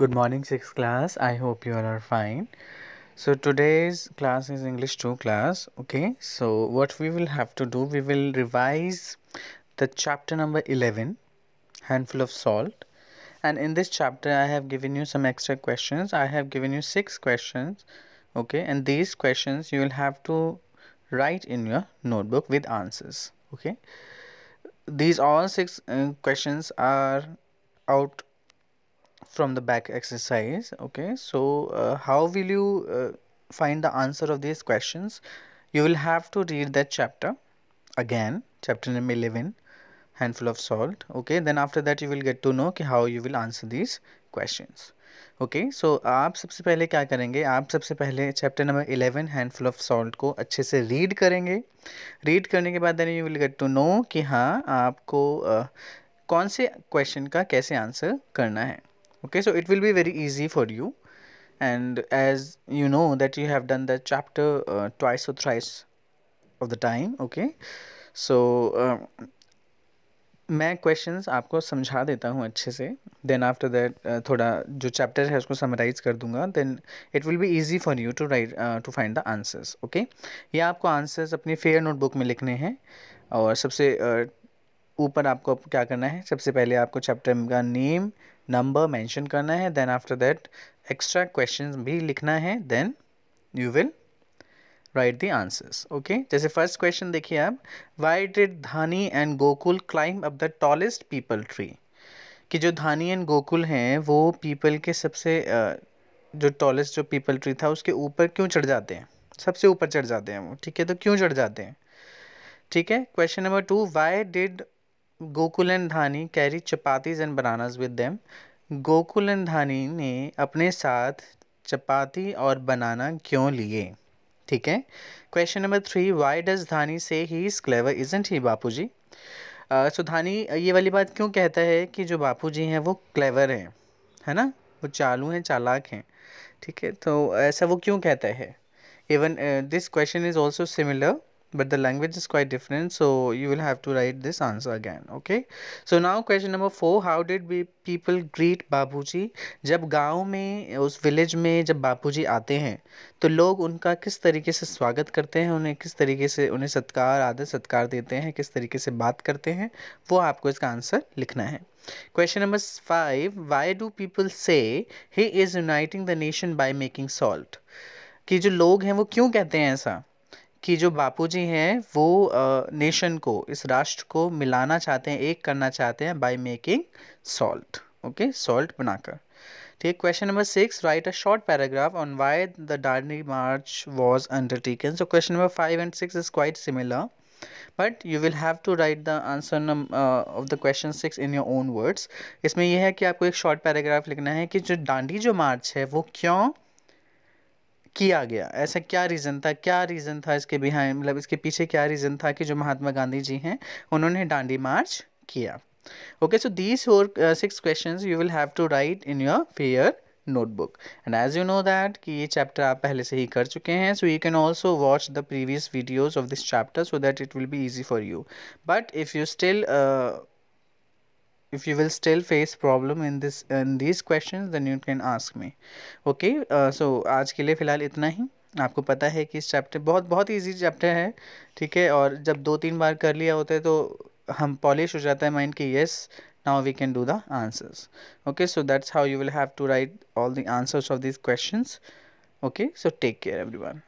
Good morning, 6th class. I hope you all are fine. So today's class is English 2 class. Okay, so what we will have to do, we will revise the chapter number 11, Handful of Salt. And in this chapter, I have given you some extra questions. I have given you 6 questions. Okay, and these questions you will have to write in your notebook with answers. Okay, these all 6 uh, questions are out from the back exercise okay so uh, how will you uh, find the answer of these questions you will have to read that chapter again chapter number 11 handful of salt okay then after that you will get to know ki how you will answer these questions okay so so आप सबसे पहले क्या करेंगे आप सबसे पहले chapter number eleven handful of salt को अच्छे से रीड करेंगे रीड करने के बाद then you will get to know कि हाँ आपको uh, कौन से क्वेश्चन का कैसे आंसर करना है okay so it will be very easy for you and as you know that you have done that chapter uh, twice or thrice of the time okay so uh, मैं questions आपको समझा देता हूँ अच्छे से then after that थोड़ा जो chapter है उसको समराइज कर दूंगा then it will be easy for you to write to find the answers okay ये आपको आंसर्स अपनी फेयर नोटबुक में लिखने हैं और सबसे uh, ऊपर आपको क्या करना है सबसे पहले आपको चैप्टर का नेम नंबर मेंशन करना है then after that extra questions भी लिखना है then you will write the answers okay जैसे फर्स्ट क्वेश्चन देखिए आप why did Dhani and Gokul climb up the tallest peepal tree कि जो धानी एंड गोकुल हैं वो पीपल के सबसे जो टॉलेस्ट जो पीपल ट्री था उसके ऊपर क्यों चढ़ जाते हैं सबसे ऊपर चढ़ जाते हैं वो ठीक है तो क्यों चढ़ जाते हैं ठीक है question number two why did Gokul and Dhani carry chapatis and bananas with them Gokul Dhani ने अपने साथ चपाती और बनाना क्यों लिए ठीक है question number three why does Dhani say he is clever isn't he Bapu ji so Dhani ये वाली बात क्यों कहता है कि जो बापू जी हैं वो क्लेवर हैं है ना वो चालू हैं चालाक हैं ठीक है तो ऐसा वो क्यों कहता है even this question is also similar but the language is quite different so you will have to write this answer again okay so now question number 4 how did we people greet babuji jab gaon mein us village mein jab babuji aate hain to log unka kis tarike se swagat karte hain unhe kis tarike se unhe satkar aadar satkar dete hain kis tarike se baat karte hain wo aapko iska answer likhna hai Question number 5 Why do people say he is uniting the nation by making salt? ki jo log hain wo kyon kehte hain aisa कि जो बापूजी हैं वो nation को इस राष्ट्र को मिलाना चाहते हैं एक करना चाहते हैं by making salt okay salt बनाकर ठीक question number six write a short paragraph on why the Dandi march was undertaken so question number five and six is quite similar but you will have to write the answer of the question six in your own words इसमें यह है कि आपको एक short paragraph लिखना है कि जो डांडी जो मार्च है वो क्यों किया गया ऐसा क्या रीज़न था क्या रीज़न था इसके बिहाइंड मतलब इसके पीछे क्या रीज़न था कि जो महात्मा गांधी जी हैं उन्होंने डांडी मार्च किया okay so these four six question you will have to write in your fair notebook and as you know that कि ये चैप्टर आप पहले से ही कर चुके हैं so you can also watch the previous videos of this chapter so that it will भी easy for you but if you still if you will still face problem in this in these questions then you can ask me okay uh, so आज के लिए फ़िलहाल इतना ही आपको पता है कि इस चैप्टर बहुत बहुत ईजी चैप्टर है ठीक है और जब दो तीन बार कर लिया होता है तो हम पॉलिश हो जाता है माइंड कि yes now we can do the answers okay so that's how you will have to write all the answers of this question okay so take care every one